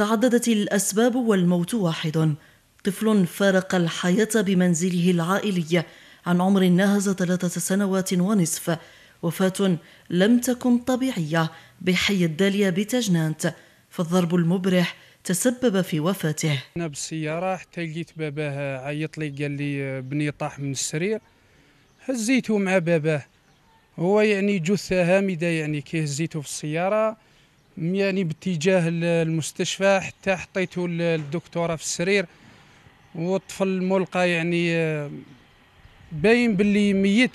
تعددت الاسباب والموت واحد طفل فارق الحياه بمنزله العائلي عن عمر ناهز ثلاثه سنوات ونصف وفاه لم تكن طبيعيه بحي الداليه بتجنانت فالضرب المبرح تسبب في وفاته انا بالسياره حتى لقيت باباه عيط لي قال لي بني طاح من السرير هزيته مع باباه هو يعني جثه هامده يعني كي هزيته في السياره يعني باتجاه المستشفى حتى حطيته للدكتوره في السرير والطفل ملقى يعني آه، باين باللي ميت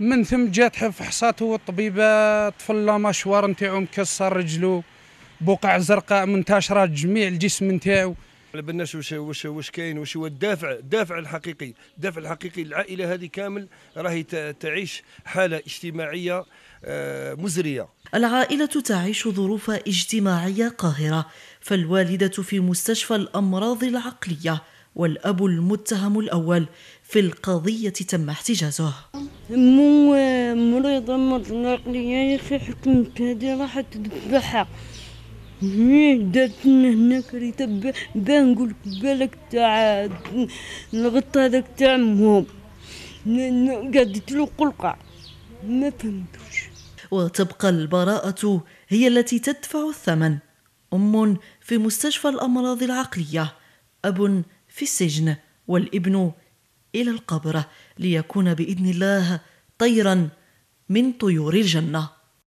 من ثم جات فحصاته والطبيبه طفل لا مشوار نتاعو مكسر رجلو بقع زرقاء منتشره جميع الجسم نتاعو على بالناش واش واش واش كاين واش هو الدافع الدافع الحقيقي الدافع الحقيقي للعائله هذه كامل راهي تعيش حاله اجتماعيه آه، مزريه العائله تعيش ظروف اجتماعيه قاهره فالوالده في مستشفى الامراض العقليه والاب المتهم الاول في القضيه تم احتجازه مو مريضه مرض العقليه يا اخي حكمت هذه راح تذبحها دارت لنا هنا كريتا باه نقول بالك تاع الغط هذاك تاع مهم قعدت له قلقع ما فهمتوش وتبقى البراءة هي التي تدفع الثمن أم في مستشفى الأمراض العقلية أب في السجن والابن إلى القبر ليكون بإذن الله طيرا من طيور الجنه